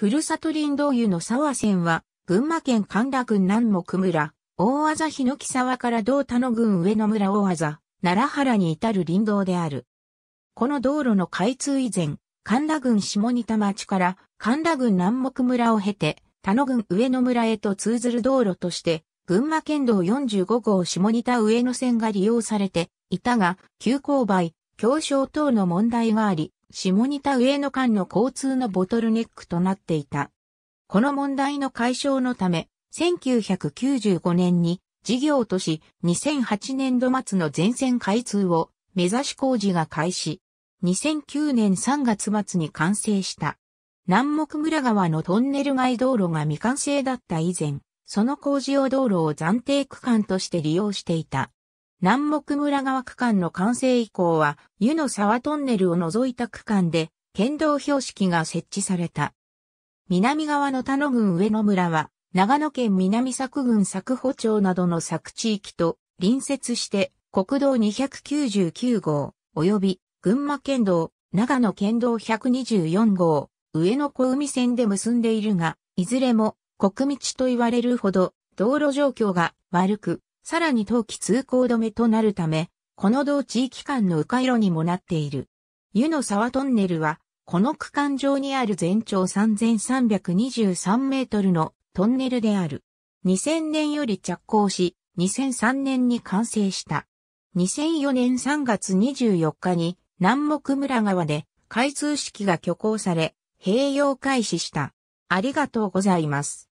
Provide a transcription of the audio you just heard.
ふるさと林道湯の沢線は、群馬県神田郡南木村、大和日の木沢から道田の郡上野村大和、奈良原に至る林道である。この道路の開通以前、神田郡下仁田町から神田郡南木村を経て、田野郡上野村へと通ずる道路として、群馬県道45号下仁田上野線が利用されていたが、急勾配、狭小等の問題があり、下仁田上野間の交通のボトルネックとなっていた。この問題の解消のため、1995年に事業とし2008年度末の全線開通を目指し工事が開始。2009年3月末に完成した。南木村川のトンネル外道路が未完成だった以前、その工事用道路を暫定区間として利用していた。南木村川区間の完成以降は、湯の沢トンネルを除いた区間で、県道標識が設置された。南側の田野郡上野村は、長野県南佐久郡佐久保町などの佐久地域と隣接して国道299号及び群馬県道、長野県道124号、上野小海線で結んでいるが、いずれも国道と言われるほど道路状況が悪く、さらに冬季通行止めとなるため、この同地域間の迂回路にもなっている。湯の沢トンネルは、この区間上にある全長3323メートルのトンネルである。2000年より着工し、2003年に完成した。2004年3月24日に南木村川で開通式が挙行され、併用開始した。ありがとうございます。